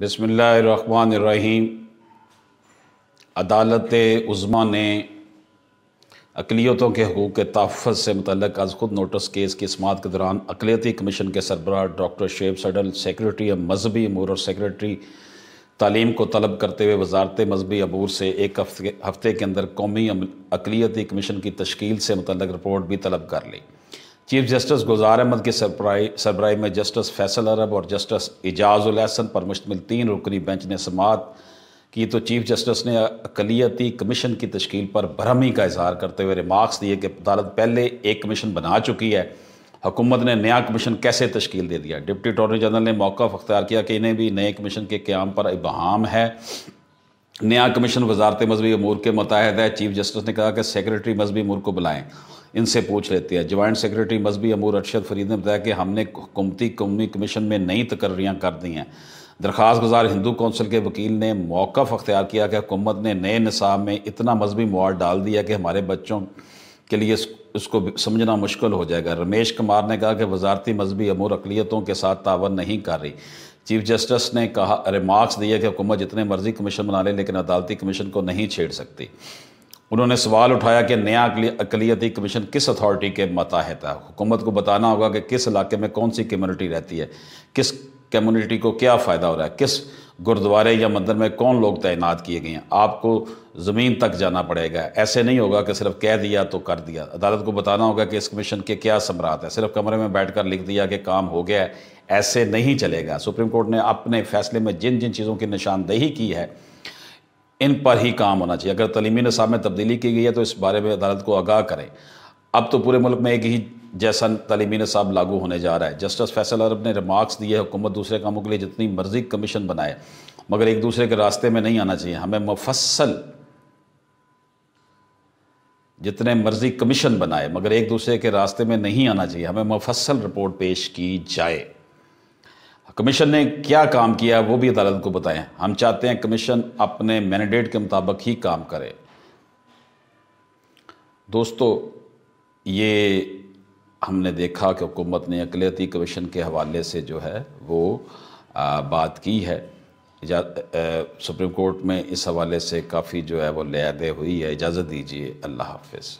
बसमीम अदालत उज़मा ने अकलीतों के हकूक़ के तहफ़ से मतलब आज ख़ुद नोटिस केस की इसमात के दौरान अकलीती कमीशन के सरबराह डॉक्टर शेब सडल सेक्रेटरी मजहबी अमूर और सेक्रेटरी तालीम को तलब करते हुए वजारत मजहबी अबूर से एक हफ्ते के अंदर कौमी अकलीती कमीशन की तश्कील से मतलब रिपोर्ट भी तलब कर ली चीफ जस्टिस गुजार अहमद की सरबराही में जस्टिस फैसल अरब और जस्टिस एजाज उलहसन पर मुश्तमिल तीन रुकनी बेंच ने समात की तो चीफ जस्टिस ने अकलीती कमीशन की तश्कील पर भरमी का इजहार करते हुए रिमार्क्स दिए कि अदालत पहले एक कमीशन बना चुकी है हुकूमत ने नया कमीशन कैसे तश्कील दे दिया डिप्टी अटॉर्नी जनरल ने मौका अख्तियार किया कि इन्हें भी नए कमीशन के क्याम पर इबहम है नया कमीशन वजारत मजहबी अमूर के मुतहद है चीफ जस्टिस ने कहा कि सेक्रेटरी मजहबी अमूर को बुलाएं इनसे पूछ लेती है जॉइंट सेक्रेटरी मजहबी अमूर अरशद फरीद ने बताया कि हमने हुकूमती कौमी कमीशन में नई तकर्रियाँ कर दी हैं दरख्वास गुजार हिंदू कौंसिल के वकील ने मौक़ अख्तियार किया कि हुकूमत ने नए निसाब में इतना मजहबी मवाद डाल दिया कि हमारे बच्चों के लिए उसको समझना मुश्किल हो जाएगा रमेश कुमार ने कहा कि वजारती मजहबी अमूर अकलीतों के साथ तावन नहीं कर रही चीफ जस्टिस ने कहा रिमार्क्स दिए कि हुकूमत जितने मर्जी कमीशन बना ले लेकिन अदालती कमीशन को नहीं छेड़ सकती उन्होंने सवाल उठाया कि नया अकलीति कमीशन किस अथॉरिटी के मताहत है हुकूमत को बताना होगा कि किस इलाके में कौन सी कम्यूनिटी रहती है किस कम्युनिटी को क्या फ़ायदा हो रहा है किस गुरुद्वारे या मंदिर में कौन लोग तैनात किए गए हैं आपको ज़मीन तक जाना पड़ेगा ऐसे नहीं होगा कि सिर्फ कह दिया तो कर दिया अदालत को बताना होगा कि इस कमीशन के क्या सम्राट है सिर्फ कमरे में बैठ कर लिख दिया कि काम हो गया ऐसे नहीं चलेगा सुप्रीम कोर्ट ने अपने फैसले में जिन जिन चीज़ों की निशानदेही की है इन पर ही काम होना चाहिए अगर तलीमी नसाब में तब्दीली की गई है तो इस बारे में अदालत को आगाह करें अब तो पूरे मुल्क में एक ही जैसा तलीमी नसाब लागू होने जा रहा है जस्टिस फैसल अरब ने रिमार्क्स दिए हुकूमत दूसरे कामों के लिए जितनी मर्जी कमीशन बनाए मगर एक दूसरे के रास्ते में नहीं आना चाहिए हमें मुफसल जितने मर्जी कमीशन बनाए मगर एक दूसरे के रास्ते में नहीं आना चाहिए हमें मुफसल रिपोर्ट पेश की जाए कमीशन ने क्या काम किया वो भी अदालत को बताएं हम चाहते हैं कमीशन अपने मैंडेट के मुताबिक ही काम करे दोस्तों ये हमने देखा कि हुकूमत ने अकलीती कमीशन के हवाले से जो है वो आ, बात की है सुप्रीम कोर्ट में इस हवाले से काफ़ी जो है वो लैदे हुई है इजाज़त दीजिए अल्लाह हाफिज़